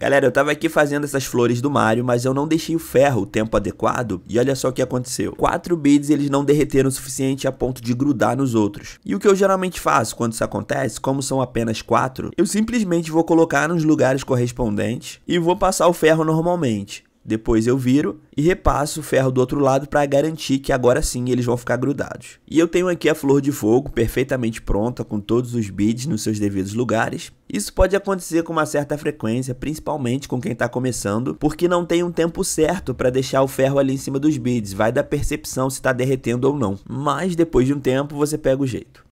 Galera, eu tava aqui fazendo essas flores do Mario, mas eu não deixei o ferro o tempo adequado e olha só o que aconteceu. Quatro beads eles não derreteram o suficiente a ponto de grudar nos outros. E o que eu geralmente faço quando isso acontece, como são apenas quatro, eu simplesmente vou colocar nos lugares correspondentes e vou passar o ferro normalmente. Depois eu viro e repasso o ferro do outro lado para garantir que agora sim eles vão ficar grudados. E eu tenho aqui a flor de fogo perfeitamente pronta com todos os beads nos seus devidos lugares. Isso pode acontecer com uma certa frequência, principalmente com quem está começando, porque não tem um tempo certo para deixar o ferro ali em cima dos beads, vai da percepção se está derretendo ou não. Mas depois de um tempo você pega o jeito.